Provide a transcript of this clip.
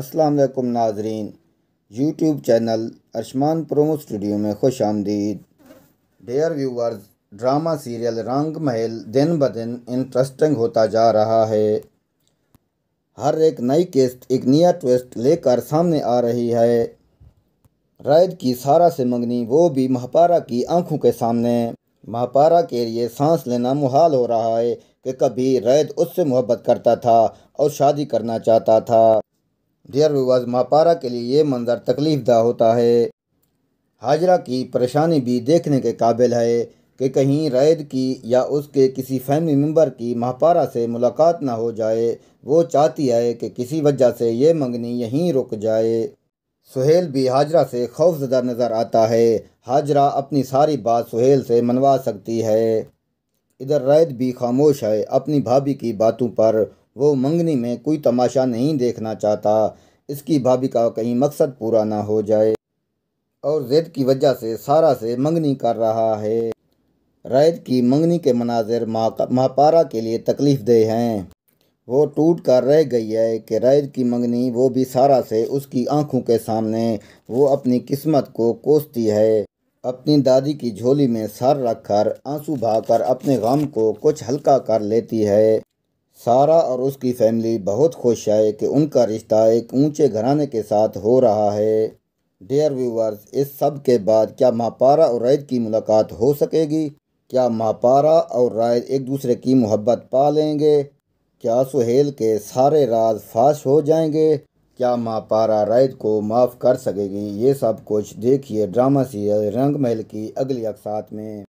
अस्सलाम वालेकुम नाजरीन YouTube channel Arshman promo studio में खुश आमदीद डेयर व्यूवर्स ड्रामा सीरियल रंग महल दिन ब दिन इंटरेस्टिंग होता जा रहा है हर एक नई किस्त एक नया ट्विस्ट लेकर सामने आ रही है रैद की सारा से मंगनी वो भी महापारा की आंखों के सामने महापारा के लिए सांस लेना मुहाल हो रहा है कि कभी रैद उससे मोहब्बत करता था और शादी करना चाहता था डियर व्यूवर्स मापारा के लिए ये मंज़र तकलीफ़ दह होता है हाजरा की परेशानी भी देखने के काबिल है कि कहीं रैद की या उसके किसी फैमिली मेम्बर की महापारा से मुलाकात ना हो जाए वो चाहती है कि किसी वजह से ये मंगनी यहीं रुक जाए सुहेल भी हाजरा से खौफजदा नज़र आता है हाजरा अपनी सारी बात सुहेल से मनवा सकती है इधर रैद भी खामोश है अपनी भाभी की बातों पर वो मंगनी में कोई तमाशा नहीं देखना चाहता इसकी भाभी का कहीं मकसद पूरा ना हो जाए और जैद की वजह से सारा से मंगनी कर रहा है रैद की मंगनी के मनाजिर महापारा के लिए तकलीफ दे हैं वो टूट कर रह गई है कि रैद की मंगनी वो भी सारा से उसकी आंखों के सामने वो अपनी किस्मत को कोसती है अपनी दादी की झोली में सर रखकर आंसू भाकर अपने गम को कुछ हल्का कर लेती है सारा और उसकी फैमिली बहुत खुश है कि उनका रिश्ता एक ऊंचे घराने के साथ हो रहा है डियर व्यूवर्स इस सब के बाद क्या महापारा और रैद की मुलाकात हो सकेगी क्या महापारा और रायद एक दूसरे की मोहब्बत पा लेंगे क्या सुहेल के सारे राज फाश हो जाएंगे क्या महापारा रायद को माफ़ कर सकेगी ये सब कुछ देखिए ड्रामा सीरियल रंग महल की अगली अकसात में